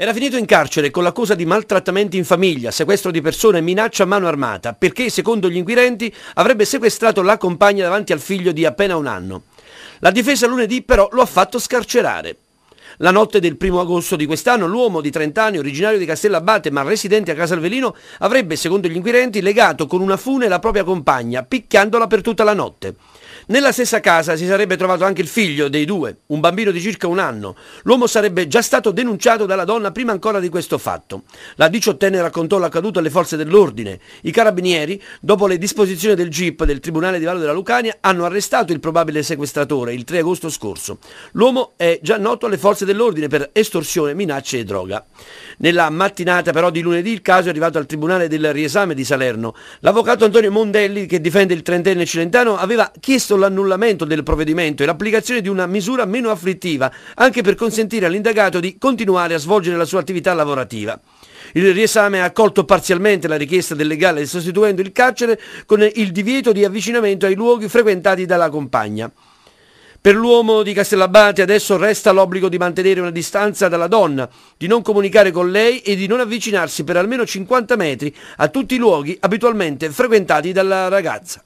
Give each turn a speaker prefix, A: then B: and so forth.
A: Era finito in carcere con l'accusa di maltrattamenti in famiglia, sequestro di persone e minaccia a mano armata, perché, secondo gli inquirenti, avrebbe sequestrato la compagna davanti al figlio di appena un anno. La difesa lunedì però lo ha fatto scarcerare. La notte del primo agosto di quest'anno l'uomo di 30 anni, originario di Castellabate ma residente a Casalvelino, avrebbe, secondo gli inquirenti, legato con una fune la propria compagna, picchiandola per tutta la notte. Nella stessa casa si sarebbe trovato anche il figlio dei due, un bambino di circa un anno. L'uomo sarebbe già stato denunciato dalla donna prima ancora di questo fatto. La diciottenne raccontò l'accaduto alle forze dell'ordine. I carabinieri, dopo le disposizioni del GIP del Tribunale di Vallo della Lucania, hanno arrestato il probabile sequestratore il 3 agosto scorso. L'uomo è già noto alle forze dell'ordine per estorsione, minacce e droga. Nella mattinata però di lunedì il caso è arrivato al Tribunale del Riesame di Salerno. L'avvocato Antonio Mondelli, che difende il trentenne cilentano, aveva chiesto l'annullamento del provvedimento e l'applicazione di una misura meno afflittiva, anche per consentire all'indagato di continuare a svolgere la sua attività lavorativa. Il riesame ha accolto parzialmente la richiesta del legale sostituendo il carcere con il divieto di avvicinamento ai luoghi frequentati dalla compagna. Per l'uomo di Castellabate adesso resta l'obbligo di mantenere una distanza dalla donna, di non comunicare con lei e di non avvicinarsi per almeno 50 metri a tutti i luoghi abitualmente frequentati dalla ragazza.